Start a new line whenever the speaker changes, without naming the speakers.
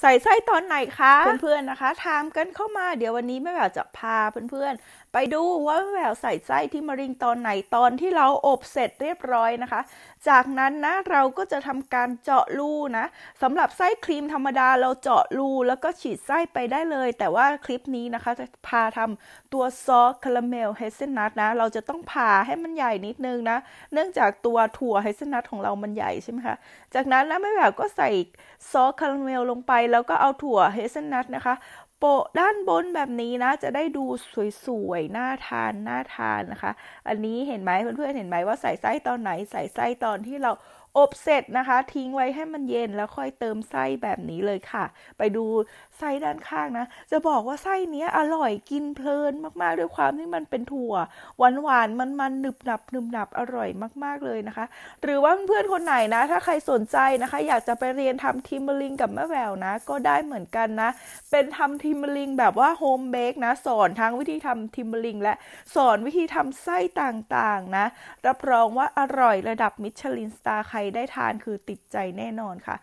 ใส่ไส้ตอนไหนคะเพื่อนๆนะคะถามกันเข้ามาเดี๋ยววันนี้แม่แววจะพาเพื่อนๆ ไปดูว่าแม่แววใส่ไส้ที่มะริงตอนไหนตอนที่เราอบเสร็จเรียบร้อยนะคะ จากนั้นนะเราก็จะทำการเจาะรูนะ สำหรับไส้ครีมธรรมดาเราเจาะรูแล้วก็ฉีดไส้ไปได้เลย แต่ว่าคลิปนี้นะคะจะพาทำตัวซอสคาราเมลเฮเซนนัทนะเราจะต้องผ่าให้มันใหญ่นิดนึงนะเนื่องจากตัวถั่วเฮเซนนัทของเรามันใหญ่ใช่ไหมคะ จากนั้นนะแม่แววก็ใส่ซอสคาราเมลลงไปแล้วก็เอาถั่วเฮเซนัทนะคะ โปะด้านบนแบบนี้นะจะได้ดูสวยๆน่าทานน่าทานนะคะ อันนี้เห็นไหมเพื่อนๆ เห็นไหมว่าใส่ไส้ตอนไหน ใส่ไส้ตอนที่เราอบเสร็จนะคะ ทิ้งไว้ให้มันเย็นแล้วค่อยเติมไส้แบบนี้เลยค่ะ ไปดูไส้ด้านข้างนะ จะบอกว่าไส้เนี้ยอร่อยกินเพลินมาก ๆ ด้วยความที่มันเป็นถั่วหวานหวานมันมันหนึบหนับหนึบหนับอร่อยมากๆเลยนะคะ หรือว่าเพื่อนคนไหนนะ ถ้าใครสนใจนะคะ อยากจะไปเรียนทำทิมเบอร์ลิงกับแม่แววนะ ก็ได้เหมือนกันนะ เป็นทำทิมเบอร์ลิงแบบว่าโฮมเบคนะสอนทั้งวิธีทำทิมเบอร์ลิงและ สอนวิธีทำไส้ต่างๆนะ รับรองว่าอร่อยระดับมิชลินสตาร์ใครได้ทานคือติดใจแน่นอนค่ะ